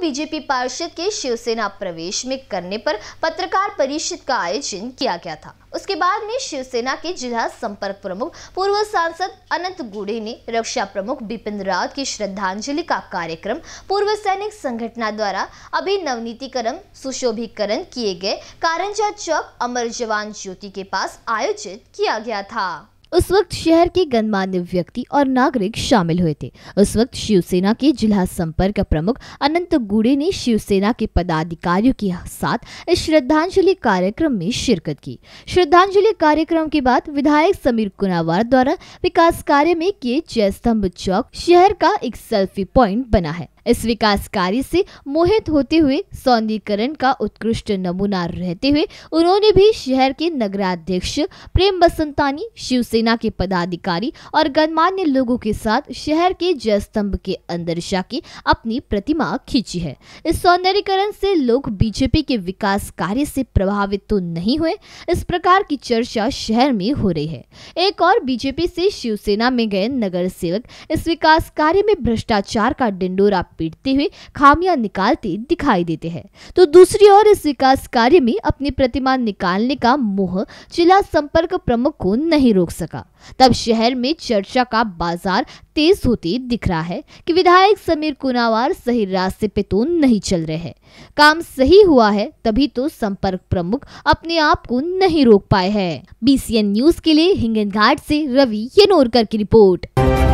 BJP पार्षद के शिवसेना प्रवेश में करने पर पत्रकार परिषद का आयोजन किया गया था उसके बाद में शिवसेना के जिला संपर्क प्रमुख पूर्व सांसद अनंत गुड़े ने रक्षा प्रमुख बिपिन रावत की श्रद्धांजलि का कार्यक्रम पूर्व सैनिक संगठना द्वारा अभी नवनीतिकरण सुशोभीकरण किए गए कारंजा चौक अमर जवान ज्योति के पास आयोजित किया गया था उस वक्त शहर के गणमान्य व्यक्ति और नागरिक शामिल हुए थे उस वक्त शिवसेना के जिला संपर्क प्रमुख अनंत गुड़े ने शिवसेना के पदाधिकारियों के साथ इस श्रद्धांजलि कार्यक्रम में शिरकत की श्रद्धांजलि कार्यक्रम के बाद विधायक समीर कुनावार द्वारा विकास कार्य में किए जयस्तंभ चौक शहर का एक सेल्फी प्वाइंट बना है इस विकास कार्य से मोहित होते हुए सौंदीकरण का उत्कृष्ट नमूना रहते हुए उन्होंने भी शहर के नगराध्यक्ष प्रेम बसंतानी शिवसेना सेना के पदाधिकारी और गणमान्य लोगों के साथ शहर के जय स्तंभ के अंदर जाके अपनी प्रतिमा खींची है इस सौंदर्यकरण से लोग बीजेपी के विकास कार्य से प्रभावित तो नहीं हुए इस प्रकार की चर्चा शहर में हो रही है एक और बीजेपी से शिवसेना में गए नगर सेवक इस विकास कार्य में भ्रष्टाचार का डिंडोरा पीटते हुए खामियां निकालते दिखाई देते हैं तो दूसरी ओर इस विकास कार्य में अपनी प्रतिमा निकालने का मोह जिला संपर्क प्रमुख को नहीं रोक सकता सका तब शहर में चर्चा का बाजार तेज होते दिख रहा है कि विधायक समीर कुनावार सही रास्ते पे तो नहीं चल रहे हैं काम सही हुआ है तभी तो संपर्क प्रमुख अपने आप को नहीं रोक पाए हैं बीसीएन न्यूज के लिए हिंगन घाट ऐसी रवि यनोरकर की रिपोर्ट